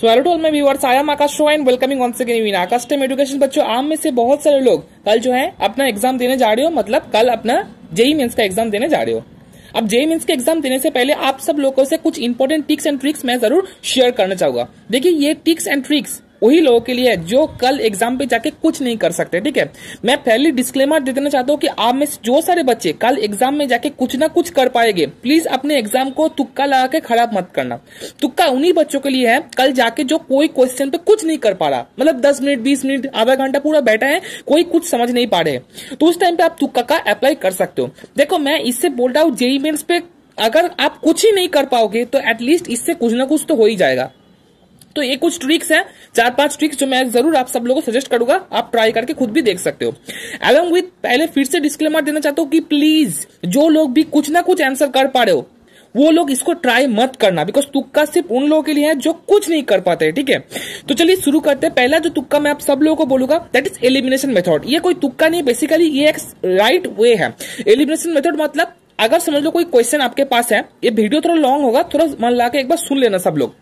so hello I am Akash and welcoming Akash education बच्चों आम में से बहुत सारे लोग कल जो है अपना एग्जाम देने जा रहे हो मतलब कल अपना जेई मीन e e का एग्जाम देने जा रहे हो अब जेई मीन e के एग्जाम देने से पहले आप सब लोगों से कुछ इंपोर्टेंट टिक्स एंड ट्रिक्स मैं जरूर शेयर करना चाहूंगा देखिए ये टिक्स एंड ट्रिक्स वही लोगों के लिए है जो कल एग्जाम पे जाके कुछ नहीं कर सकते ठीक है मैं पहले डिस्क्लेमर दे देना चाहता हूँ कि आप में जो सारे बच्चे कल एग्जाम में जाके कुछ ना कुछ कर पाएंगे प्लीज अपने एग्जाम को तुक्का लगा के खराब मत करना तुक्का उन्हीं बच्चों के लिए है कल जाके जो कोई क्वेश्चन पे कुछ नहीं कर पा रहा मतलब दस मिनट बीस मिनट आधा घंटा पूरा बैठा है कोई कुछ समझ नहीं पा रहे तो उस टाइम पे आप तुक्का का अप्लाई कर सकते हो देखो मैं इससे बोल रहा हूँ जेई मेन्स पे अगर आप कुछ ही नहीं कर पाओगे तो एटलीस्ट इससे कुछ ना कुछ तो हो ही जाएगा तो ये कुछ ट्रिक्स हैं चार पांच ट्रिक्स जो मैं जरूर आप सब लोगों को सजेस्ट करूंगा आप ट्राई करके खुद भी देख सकते हो एलॉन्ग विथ पहले फिर से डिस्क्लेमर देना चाहता हूँ कि प्लीज जो लोग भी कुछ ना कुछ आंसर कर पा रहे हो वो लोग इसको ट्राई मत करना बिकॉज तुक्का सिर्फ उन लोगों के लिए है जो कुछ नहीं कर पाते ठीक है तो चलिए शुरू करते हैं पहला जो तुक्का मैं आप सब लोगों को बोलूंगा दैट इज एलिमिनेशन मेथड ये कोई तुक्का नहीं बेसिकली ये एक राइट वे है एलिमिनेशन मेथड मतलब अगर समझ लो कोई क्वेश्चन आपके पास है ये वीडियो थोड़ा लॉन्ग होगा थोड़ा मन ला के एक बार सुन लेना सब लोग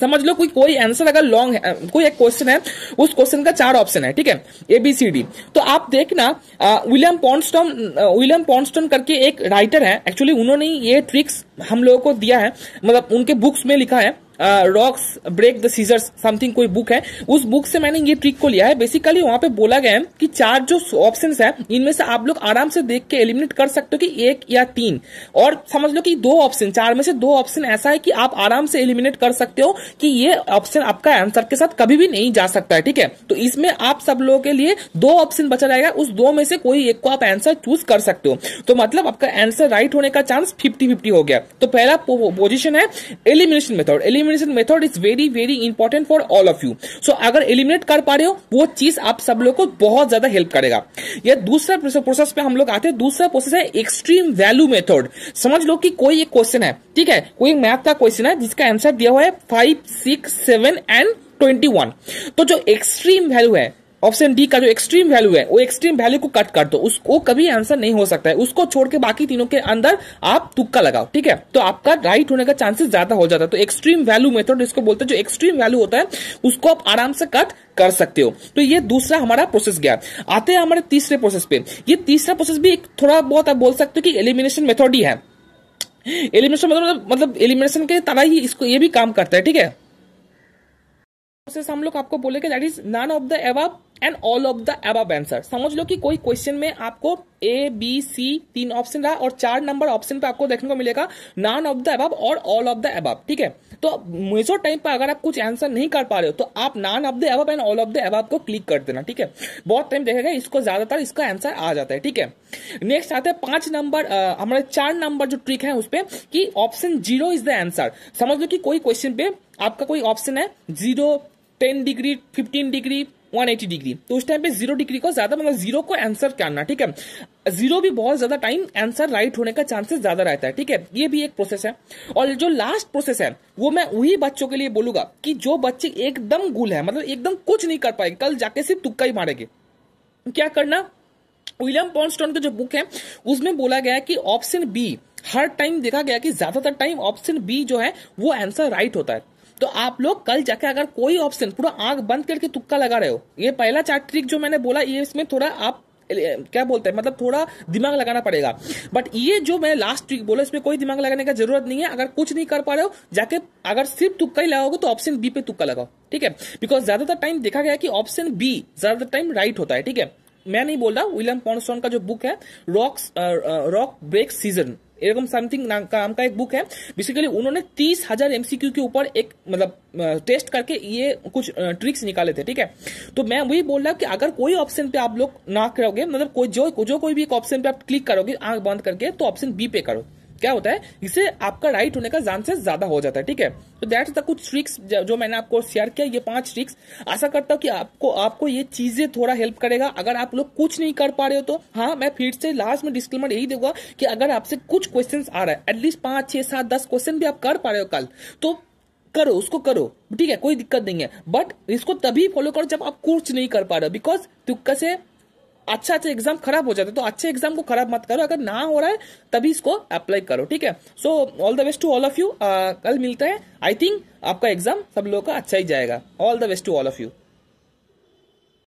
समझ लो कोई कोई आंसर अगर लॉन्ग है कोई एक क्वेश्चन है उस क्वेश्चन का चार ऑप्शन है ठीक है एबीसीडी तो आप देखना विलियम पॉन्स्टोन विलियम पॉन्स्टोन करके एक राइटर है एक्चुअली उन्होंने ये ट्रिक्स हम लोगों को दिया है मतलब उनके बुक्स में लिखा है rocks break the scissors something कोई बुक है उस बुक से मैंने ये ट्रिक को लिया है बेसिकली वहां पे बोला गया है कि चार जो ऑप्शन है इनमें से आप लोग आराम से देख के एलिमिनेट कर सकते हो कि एक या तीन और समझ लो कि दो ऑप्शन चार में से दो ऑप्शन ऐसा है कि आप आराम से एलिमिनेट कर सकते हो कि ये ऑप्शन आपका आंसर के साथ कभी भी नहीं जा सकता है ठीक है तो इसमें आप सब लोगों के लिए दो ऑप्शन बचा जाएगा उस दो में से कोई एक को आप आंसर चूज कर सकते हो तो मतलब आपका आंसर राइट होने का चांस फिफ्टी फिफ्टी हो गया तो पहला पोजिशन है elimination method elimination elimination method is very very important for all of you so अगर एलिमिनेट कर पा रहे हो वो चीज आप सब लोग को बहुत ज्यादा हेल्प करेगा यह दूसरा प्रोसेस पे हम लोग आते हैं दूसरा प्रोसेस है एक्सट्रीम वैल्यू मेथड समझ लो कि कोई एक क्वेश्चन है ठीक है कोई मैथ का क्वेश्चन है जिसका आंसर दिया हुआ है five six seven and twenty one तो जो एक्सट्रीम वैल्यू है ऑप्शन डी का जो एक्सट्रीम वैल्यू है वो एक्सट्रीम वैल्यू को कट कर दो उसको कभी आंसर नहीं हो सकता है उसको छोड़ के बाकी तीनों के अंदर आप तुक्का लगाओ ठीक है तो आपका राइट होने का चांसेस ज्यादा हो जाता है तो एक्सट्रीम वैल्यू मेथड इसको बोलते हैं जो एक्सट्रीम वैल्यू होता है उसको आप आराम से कट कर सकते हो तो ये दूसरा हमारा प्रोसेस गया आते हैं हमारे तीसरे प्रोसेस पे ये तीसरा प्रोसेस भी थोड़ा बहुत आप बोल सकते हो कि एलिमिनेशन मेथड ही है एलिमिनेशन मतलब मतलब एलिमिनेशन मतलब, के तरह ही इसको ये भी काम करता है ठीक है प्रोसेस हम लोग आपको बोलेंगे that is none of the above and all of the above answer समझ लो कि कोई क्वेश्चन में आपको ए बी सी तीन ऑप्शन रहा और चार नंबर ऑप्शन पे आपको देखने को मिलेगा नन ऑफ द एबाब और ऑल ऑफ द एबाब ठीक है तो मेजोर टाइम पर अगर आप कुछ आंसर नहीं कर पा रहे हो तो आप none of the above and all of the above को क्लिक कर देना ठीक है बहुत टाइम देखेगा इसको ज्यादातर इसका आंसर आ जाता है ठीक है नेक्स्ट आते हैं पांच नंबर हमारे चार नंबर जो ट्रिक है उसपे कि option zero is the answer समझ लो कि कोई क्वेश्चन पे आपका कोई ऑप्शन है zero ten degree fifteen degree 180 degree तो उस टाइम पे जीरो डिग्री को ज्यादा मतलब जीरो को आंसर करना ठीक है जीरो भी बहुत ज्यादा टाइम आंसर राइट होने का चांसेस ज्यादा रहता है ठीक है ये भी एक प्रोसेस है और जो लास्ट प्रोसेस है वो मैं वही बच्चों के लिए बोलूंगा कि जो बच्चे एकदम गुल है मतलब एकदम कुछ नहीं कर पाए कल जाके सिर्फ तुक्का ही मारेंगे क्या करना विलियम पॉन्स्टोन का जो बुक है उसमें बोला गया है कि ऑप्शन बी हर टाइम देखा गया कि ज्यादातर टाइम ऑप्शन बी जो है वो आंसर राइट होता है तो आप लोग कल जाके अगर कोई ऑप्शन पूरा आंख बंद करके तुक्का लगा रहे हो ये पहला चार्ट ट्रिक जो मैंने बोला ये इसमें थोड़ा आप क्या बोलते हैं मतलब थोड़ा दिमाग लगाना पड़ेगा बट ये जो मैं लास्ट ट्रिक बोला इसमें कोई दिमाग लगाने का जरूरत नहीं है अगर कुछ नहीं कर पा रहे हो जाके अगर सिर्फ तुक्का ही लगाओगे तो ऑप्शन बी पे तुक्का लगाओ ठीक है बिकॉज ज्यादातर टाइम देखा गया कि ऑप्शन बी ज्यादातर टाइम राइट होता है ठीक है मैं नहीं बोल रहा विलियम पॉन्सॉन का जो बुक है रॉक रॉक ब्रेक सीजन एरकम समथिंग काम का एक बुक है बेसिकली उन्होंने तीस हजार एमसीक्यू के ऊपर एक मतलब टेस्ट करके ये कुछ ट्रिक्स निकाले थे ठीक है तो मैं वही बोल रहा हूँ कि अगर कोई ऑप्शन पे आप लोग ना करोगे मतलब कोई जो जो कोई भी एक ऑप्शन पे आप क्लिक करोगे आंख बंद करके तो ऑप्शन बी पे करो क्या होता है इससे आपका राइट होने का चांसेस ज्यादा हो जाता है ठीक है तो दैट्स द कुछ ट्रिक्स जो मैंने आपको शेयर किया ये पांच ट्रिक्स आशा करता हूं कि आपको आपको ये चीजें थोड़ा हेल्प करेगा अगर आप लोग कुछ नहीं कर पा रहे हो तो हाँ मैं फिर से लास्ट में डिस्क्लेमर यही दूंगा कि अगर आपसे कुछ क्वेश्चन आ रहा है एटलीस्ट पांच छह सात दस क्वेश्चन भी आप कर पा रहे हो कल तो करो उसको करो ठीक है कोई दिक्कत नहीं है बट इसको तभी फॉलो करो जब आप कुछ नहीं कर पा रहे हो बिकॉज तुक्का से अच्छा अच्छा एग्जाम खराब हो जाते तो अच्छे एग्जाम को खराब मत करो अगर ना हो रहा है तभी इसको अप्लाई करो ठीक है so all the best to all of you कल मिलता है आई थिंक आपका एग्जाम सब लोगों का अच्छा ही जाएगा all the best to all of you